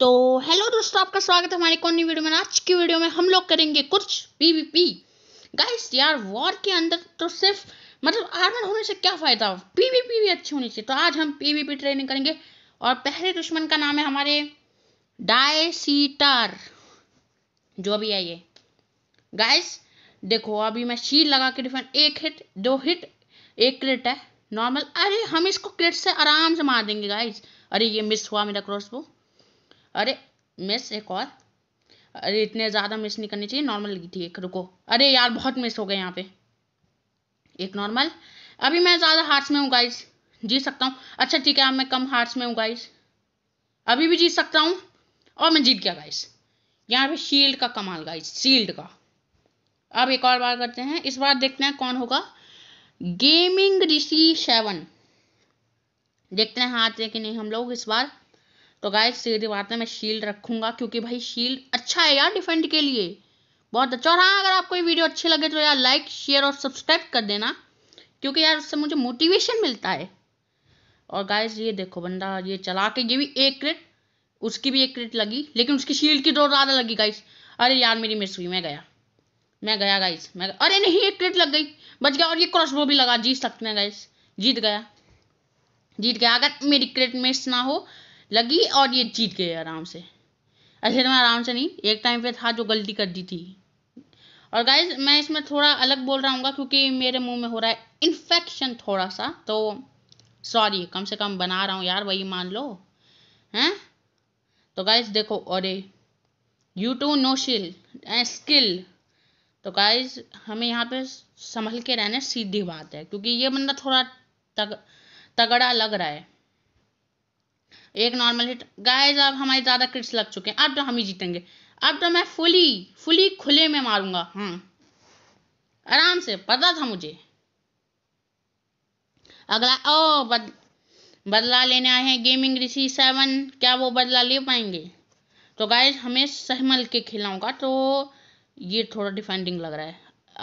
तो हेलो दोस्तों आपका स्वागत है हमारे कौन वीडियो में आज की वीडियो में हम लोग करेंगे कुछ पीवीपी गाइस यार वॉर के अंदर तो सिर्फ मतलब आर्मर होने से क्या फ़ायदा पीवीपी भी अच्छी होनी चाहिए तो आज हम पीवीपी ट्रेनिंग करेंगे और पहले दुश्मन का नाम है हमारे डायसीटार जो भी है ये गाइस देखो अभी मैं शील लगा के डिफेंड एक हिट दो हिट एक क्रिट है नॉर्मल अरे हम इसको क्रिट से आराम से मार देंगे गाइस अरे ये मिस हुआ मेरा क्रॉस वो अरे मिस एक और अरे इतने ज़्यादा मिस नहीं करनी चाहिए नॉर्मल थी एक रुको अरे यार बहुत मिस हो गए यहाँ पे एक नॉर्मल अभी मैं ज़्यादा हार्ट्स में हूँ गाइस जीत सकता हूँ अच्छा ठीक है अब मैं कम हार्ट्स में हूँ गाइस अभी भी जीत सकता हूँ और मैं जीत गया गाइस यहाँ पे शील्ड का कमाल गाइस शील्ड का अब एक और बार करते हैं इस बार देखते हैं कौन होगा गेमिंग ऋषि सेवन देखते हैं हारते कि नहीं हम लोग इस बार तो गाइस सीधे बात है मैं शील्ड रखूंगा क्योंकि भाई शील्ड अच्छा है यार डिफेंड के लिए बहुत अच्छा और हाँ अगर आपको ये वीडियो अच्छी लगे तो यार लाइक शेयर और सब्सक्राइब कर देना क्योंकि यार उससे मुझे मोटिवेशन मिलता है और गाइस ये देखो बंदा ये चला के ये भी एक क्रिट उसकी भी एक क्रिट लगी लेकिन उसकी शील्ड की दो तो ज़्यादा लगी गाइस अरे यार मेरी मिस हुई मैं गया मैं गया गाइस मैं गया। अरे नहीं एक क्रिट लग गई बच गया और ये क्रॉसबो भी लगा जीत सकते हैं गाइस जीत गया जीत गया अगर मेरी क्रिट मिस ना हो लगी और ये जीत गए आराम से अच्छे तो में आराम से नहीं एक टाइम पे था जो गलती कर दी थी और गाइज मैं इसमें थोड़ा अलग बोल रहा हूँ क्योंकि मेरे मुंह में हो रहा है इन्फेक्शन थोड़ा सा तो सॉरी कम से कम बना रहा हूँ यार वही मान लो हैं तो गाइज देखो अरे यू टू नो शिल स्किल तो गाइज हमें यहाँ पे संभल के रहने सीधी बात है क्योंकि ये बंदा थोड़ा तग तगड़ा लग रहा है एक नॉर्मल हिट गाइस अब हमारे ज़्यादा क्रिट्स लग चुके हैं अब तो हम ही जीतेंगे अब तो मैं फुली फुली खुले में मारूंगा हाँ आराम से पता था मुझे अगला ओ बद, बदला लेने आए हैं गेमिंग ऋषि सेवन क्या वो बदला ले पाएंगे तो गाइस हमें सहमल के खिलाऊंगा तो ये थोड़ा डिफेंडिंग लग रहा है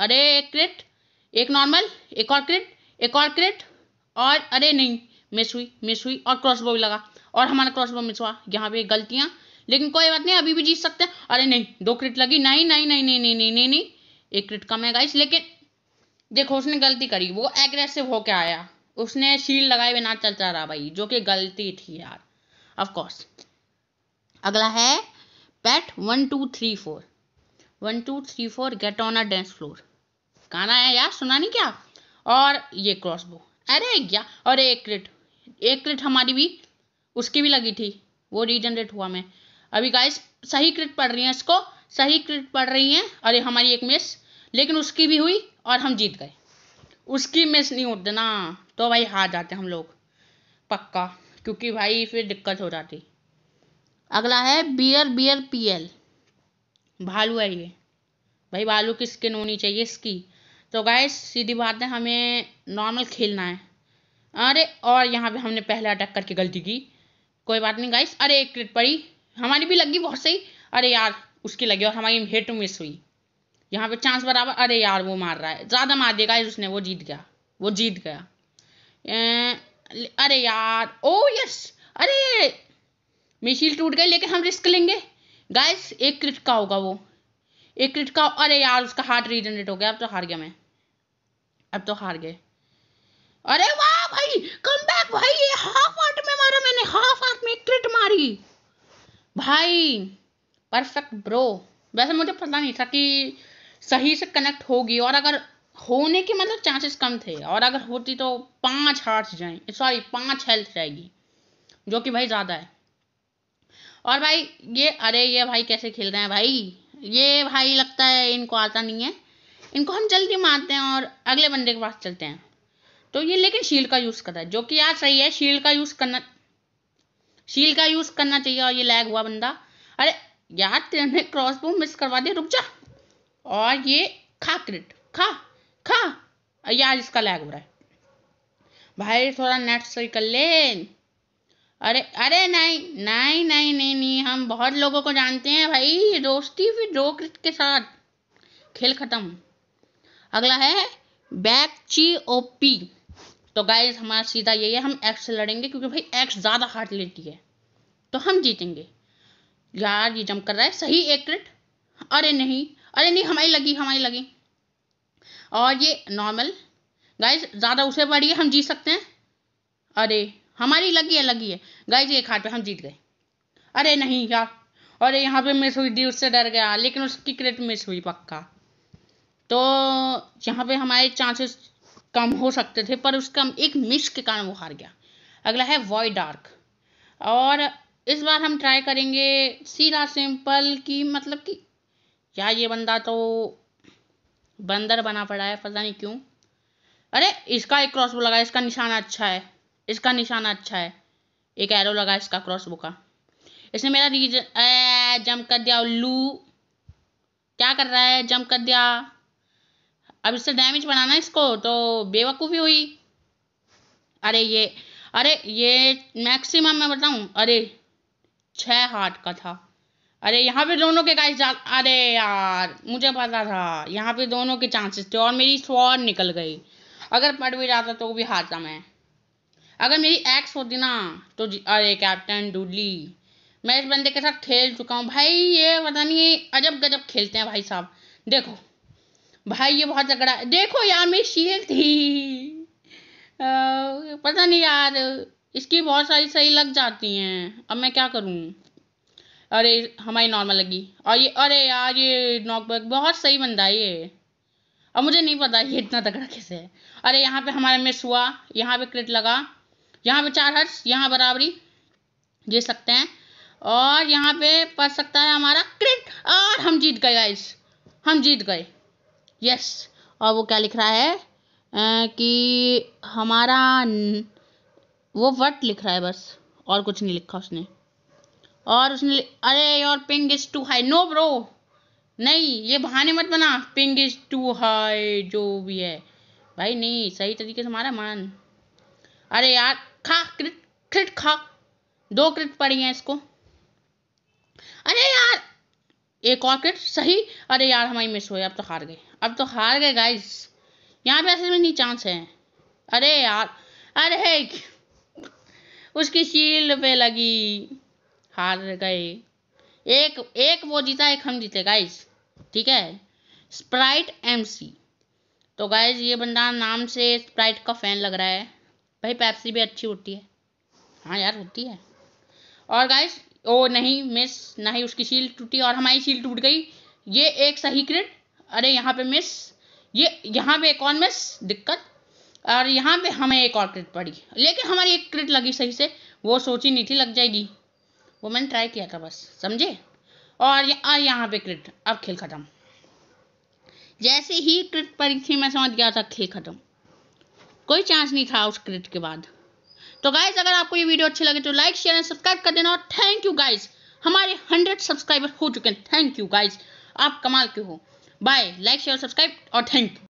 अरे एक क्रिट एक नॉर्मल एक और क्रिट एक और क्रिट और अरे नहीं मिस हुई मिस हुई और क्रॉसबो भी लगा और हमारा क्रॉस मिस हुआ यहाँ पे गलतियां लेकिन कोई बात नहीं अभी भी जीत सकते हैं अरे नहीं दो क्रिट लगी नहीं नहीं नहीं नहीं नहीं नहीं नहीं नहीं एक क्रिट कम है गाइस लेकिन देखो उसने गलती करी वो एग्रेसिव होके आया उसने शील लगाए बिना चल चल रहा भाई जो कि गलती थी यार ऑफकोर्स अगला है पैट one two three four one two three four get on a dance floor गाना है यार सुना नहीं क्या और ये क्रॉस बो अरे क्या और एक क्रिट एक क्रिट हमारी भी उसकी भी लगी थी वो रीजनरेट हुआ मैं अभी गाइस सही क्रिट पढ़ रही हैं इसको सही क्रिट पढ़ रही हैं अरे हमारी एक मिस लेकिन उसकी भी हुई और हम जीत गए उसकी मिस नहीं होती ना तो भाई हार जाते हम लोग पक्का क्योंकि भाई फिर दिक्कत हो जाती अगला है बियर बियर पी एल भालू है ये भाई भालू की स्किन होनी चाहिए इसकी तो गाय सीधी बात है हमें नॉर्मल खेलना है अरे और यहाँ पे हमने पहले अटैक करके गलती की कोई बात नहीं गाइस अरे एक क्रिट पड़ी हमारी भी लगी बहुत सही अरे यार उसकी लगी और हमारी हेट मिस तो हुई यहाँ पे चांस बराबर अरे यार वो मार रहा है ज़्यादा मार दिया गाइस उसने वो जीत गया वो जीत गया ए, अरे यार ओ oh, यस अरे मिशील टूट गई लेकिन हम रिस्क लेंगे गाइस एक क्रिट का होगा वो एक क्रिट का अरे यार उसका हार्ट रीजनरेट हो गया अब तो हार गया मैं अब तो हार गए अरे वाह भाई परफेक्ट ब्रो वैसे मुझे पता नहीं था कि सही से कनेक्ट होगी और अगर होने के मतलब चांसेस कम थे और अगर होती तो पांच हार्ट्स जाएंगे सॉरी पांच हेल्थ जाएगी जो कि भाई ज़्यादा है और भाई ये अरे ये भाई कैसे खेल रहे हैं भाई ये भाई लगता है इनको आता नहीं है इनको हम जल्दी मारते हैं और अगले बंदे के पास चलते हैं तो ये लेकिन शील्ड का यूज़ करता है जो कि यार सही है शील्ड का यूज़ करना शील्ड का यूज़ करना चाहिए और ये लैग हुआ बंदा अरे यार तेने क्रॉसबो मिस करवा दिया रुक जा और ये खा क्रिट खा खा यार इसका लैग हो रहा है भाई थोड़ा नेट सही कर ले अरे अरे नहीं नहीं नहीं नहीं नहीं हम बहुत लोगों को जानते हैं भाई दोस्ती फिर दो क्रिट के साथ खेल ख़त्म अगला है बैक ची ओ पी तो गाइज हमारा सीधा यही है हम एक्स से लड़ेंगे क्योंकि भाई एक्स ज़्यादा हार्ट लेती है तो हम जीतेंगे यार ये जम कर रहा है सही एक क्रिट अरे नहीं अरे नहीं हमारी लगी हमारी लगी और ये नॉर्मल गाइज ज़्यादा उसे बढ़िए हम जीत सकते हैं अरे हमारी लगी है लगी है गाइज एक हाथ पे हम जीत गए अरे नहीं यार अरे यहाँ पे मिस हुई थी उससे डर गया लेकिन उसकी क्रिकेट मिस हुई पक्का तो यहाँ पे हमारे चांसेस कम हो सकते थे पर उसका एक मिस के कारण वो हार गया अगला है वॉय डार्क और इस बार हम ट्राई करेंगे सीधा सिंपल की मतलब कि क्या ये बंदा तो बंदर बना पड़ा है पता नहीं क्यों अरे इसका एक क्रॉसबो लगा इसका निशाना अच्छा है इसका निशाना अच्छा है एक एरो लगा इसका क्रॉसबो का इसने मेरा रीजन जम कर दिया उल्लू क्या कर रहा है जम कर दिया अब इससे डैमेज बनाना इसको तो बेवकूफ़ी हुई अरे ये अरे ये मैक्सिमम मैं बताऊं अरे छः हार्ट का था अरे यहाँ पे दोनों के गाइस अरे यार मुझे पता था यहाँ पे दोनों के चांसेस थे और मेरी स्वॉर निकल गई अगर पढ़ भी जाता तो भी हारता मैं अगर मेरी एक्स होती ना तो अरे कैप्टन डूडली मैं इस बंदे के साथ खेल चुका हूँ भाई ये पता नहीं अजब गजब खेलते हैं भाई साहब देखो भाई ये बहुत तगड़ा देखो यार मेरी शील्ड थी आ, पता नहीं यार इसकी बहुत सारी सही लग जाती हैं अब मैं क्या करूँ अरे हमारी नॉर्मल लगी और ये अरे यार ये नॉकबैक बहुत सही बंदा है ये अब मुझे नहीं पता ये इतना तगड़ा कैसे है अरे यहाँ पे हमारा मिस हुआ यहाँ पे क्रिट लगा यहाँ पे चार हर्ट्स यहाँ बराबरी जीत सकते हैं और यहाँ पे पड़ सकता है हमारा क्रिट और हम जीत गए गाइस हम जीत गए यस और वो क्या लिख रहा है आ, कि हमारा न... वो वट लिख रहा है बस और कुछ नहीं लिखा उसने और उसने अरे your ping is too high no bro नहीं ये बहाने मत बना पिंग इज टू हाई जो भी है भाई नहीं सही तरीके से मारा मान अरे यार खा क्रिट क्रिट खा दो क्रिट पड़ी हैं इसको अरे यार एक और क्रिट सही अरे यार हमारी मिस हुई अब तो हार गए अब तो हार गए गाइस यहाँ पे ऐसे में नहीं चांस है अरे यार अरे उसकी शील पे लगी हार गए एक एक वो जीता एक हम जीते गाइस ठीक है स्प्राइट एमसी तो गाइज ये बंदा नाम से स्प्राइट का फैन लग रहा है भाई पैप्सी भी अच्छी होती है हाँ यार होती है और गाइस ओ नहीं मिस नहीं उसकी शील टूटी और हमारी शील टूट गई ये एक सही क्रिट अरे यहाँ पे मिस ये यहाँ पे एक और मिस दिक्कत और यहाँ पे हमें एक और क्रिट पड़ी लेकिन हमारी एक क्रिट लगी सही से वो सोची नहीं थी लग जाएगी वो मैंने ट्राई किया था बस समझे और यहाँ पे क्रिट अब खेल ख़त्म जैसे ही क्रिट पड़ी थी मैं समझ गया था खेल ख़त्म कोई चांस नहीं था उस क्रिट के बाद तो गाइज अगर आपको ये वीडियो अच्छी लगे तो लाइक शेयर एंड सब्सक्राइब कर देना और थैंक यू गाइज हमारे हंड्रेड सब्सक्राइबर हो चुके हैं थैंक यू गाइज आप कमाल के हो बाय लाइक शेयर सब्सक्राइब और थैंक यू